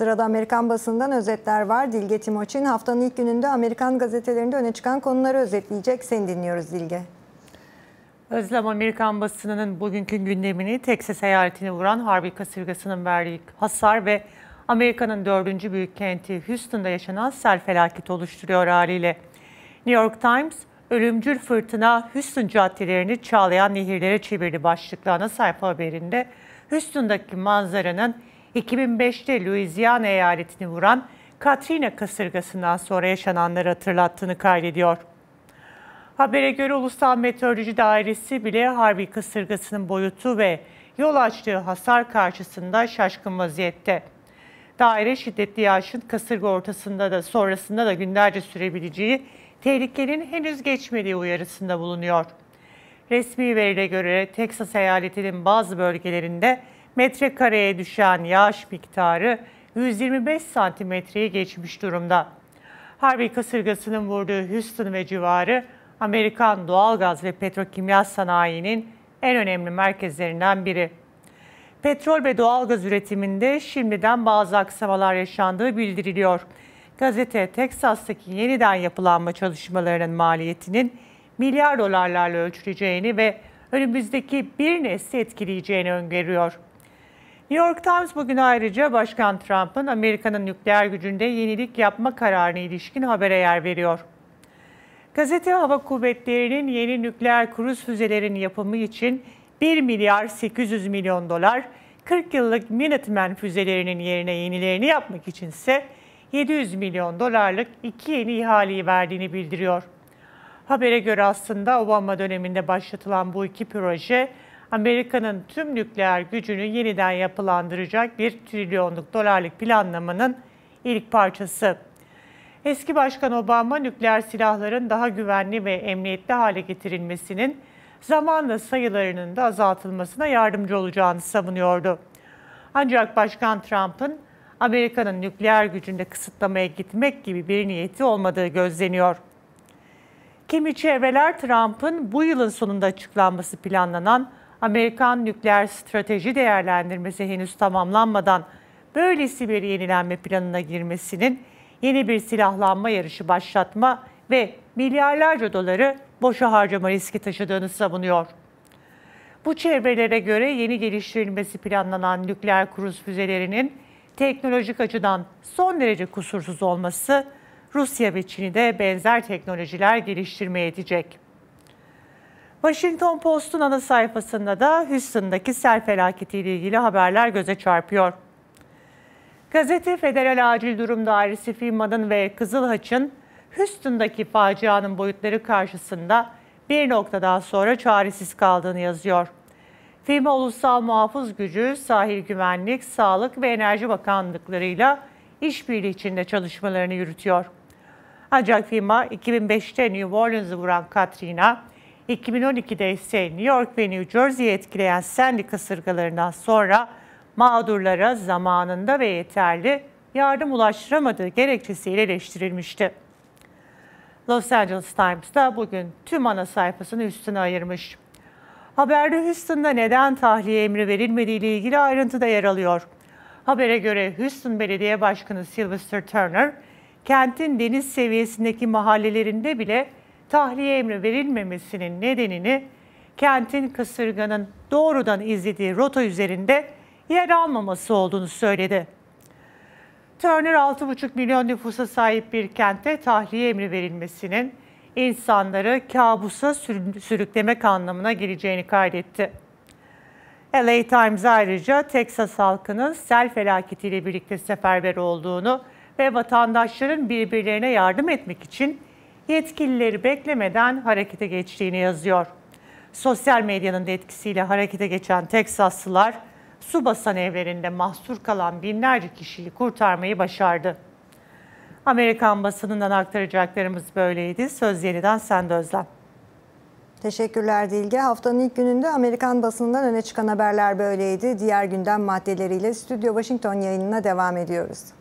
Sırada Amerikan basından özetler var. Dilge Timoçin haftanın ilk gününde Amerikan gazetelerinde öne çıkan konuları özetleyecek. Seni dinliyoruz Dilge. Özlem Amerikan basınının bugünkü gündemini Texas eyaletini vuran harbi kasırgasının verdiği hasar ve Amerika'nın dördüncü büyük kenti Houston'da yaşanan sel felaketi oluşturuyor haliyle. New York Times, ölümcül fırtına Houston caddelerini çağlayan nehirlere çevirdi başlıklı ana sayfa haberinde Houston'daki manzaranın 2005'te Louisiana eyaletini vuran Katrina kasırgasından sonra yaşananları hatırlattığını kaydediyor. Habere göre Ulusal Meteoroloji Dairesi bile Harbi kasırgasının boyutu ve yol açtığı hasar karşısında şaşkın vaziyette. Daire şiddetli yağışın kasırga ortasında da sonrasında da günlerce sürebileceği tehlikenin henüz geçmediği uyarısında bulunuyor. Resmi verilere göre Teksas eyaletinin bazı bölgelerinde metrekareye düşen yağış miktarı 125 santimetreyi geçmiş durumda. Harbi kasırgasının vurduğu Houston ve civarı Amerikan doğalgaz ve petrokimya sanayinin en önemli merkezlerinden biri. Petrol ve doğalgaz üretiminde şimdiden bazı aksamalar yaşandığı bildiriliyor. Gazete, Teksas'taki yeniden yapılanma çalışmalarının maliyetinin milyar dolarlarla ölçüleceğini ve önümüzdeki bir nesli etkileyeceğini öngörüyor. New York Times bugün ayrıca Başkan Trump'ın Amerika'nın nükleer gücünde yenilik yapma kararına ilişkin habere yer veriyor. Gazete Hava Kuvvetleri'nin yeni nükleer kruz füzelerin yapımı için 1 milyar 800 milyon dolar, 40 yıllık Minuteman füzelerinin yerine yenilerini yapmak içinse 700 milyon dolarlık iki yeni ihaleyi verdiğini bildiriyor. Habere göre aslında Obama döneminde başlatılan bu iki proje Amerika'nın tüm nükleer gücünü yeniden yapılandıracak bir trilyonluk dolarlık planlamanın ilk parçası. Eski Başkan Obama nükleer silahların daha güvenli ve emniyetli hale getirilmesinin zamanla sayılarının da azaltılmasına yardımcı olacağını savunuyordu. Ancak Başkan Trump'ın Amerika'nın nükleer gücünde kısıtlamaya gitmek gibi bir niyeti olmadığı gözleniyor. Kimi çevreler Trump'ın bu yılın sonunda açıklanması planlanan Amerikan nükleer strateji değerlendirmesi henüz tamamlanmadan böylesi bir yenilenme planına girmesinin yeni bir silahlanma yarışı başlatma ve milyarlarca doları boşa harcama riski taşıdığını savunuyor. Bu çevrelere göre yeni geliştirilmesi planlanan nükleer kruz füzelerinin teknolojik açıdan son derece kusursuz olması Rusya ve Çin'i de benzer teknolojiler geliştirmeye yetecek. Washington Post'un ana sayfasında da Houston'daki sel felaketiyle ilgili haberler göze çarpıyor. Gazete Federal Acil Durum Dairesi firmanın ve Kızıl Haç'ın Houston'daki facianın boyutları karşısında bir nokta daha sonra çaresiz kaldığını yazıyor. Firma ulusal muhafız gücü, sahil güvenlik, sağlık ve enerji bakanlıklarıyla işbirliği içinde çalışmalarını yürütüyor. Ancak firma 2005'te New Orleans'ı vuran Katrina, 2012'de ise New York ve New Jersey'yi etkileyen Sandy kasırgalarından sonra mağdurlara zamanında ve yeterli yardım ulaştıramadığı gerekçesiyle eleştirilmişti. Los Angeles Times da bugün tüm ana sayfasını üstüne ayırmış. Haberde Houston'da neden tahliye emri verilmediği ile ilgili ayrıntı da yer alıyor. Habere göre Houston Belediye Başkanı Sylvester Turner, kentin deniz seviyesindeki mahallelerinde bile tahliye emri verilmemesinin nedenini kentin kasırganın doğrudan izlediği rota üzerinde yer almaması olduğunu söyledi. Turner 6,5 milyon nüfusa sahip bir kente tahliye emri verilmesinin insanları kabusa sürüklemek anlamına geleceğini kaydetti. LA Times ayrıca Texas halkının sel felaketiyle birlikte seferber olduğunu ve vatandaşların birbirlerine yardım etmek için yetkilileri beklemeden harekete geçtiğini yazıyor. Sosyal medyanın da etkisiyle harekete geçen Teksaslılar su basan evlerinde mahsur kalan binlerce kişiyi kurtarmayı başardı. Amerikan basınından aktaracaklarımız böyleydi. Söz yeniden sende Özlem. Teşekkürler Dilge. Haftanın ilk gününde Amerikan basınından öne çıkan haberler böyleydi. Diğer günden maddeleriyle Stüdyo Washington yayınına devam ediyoruz.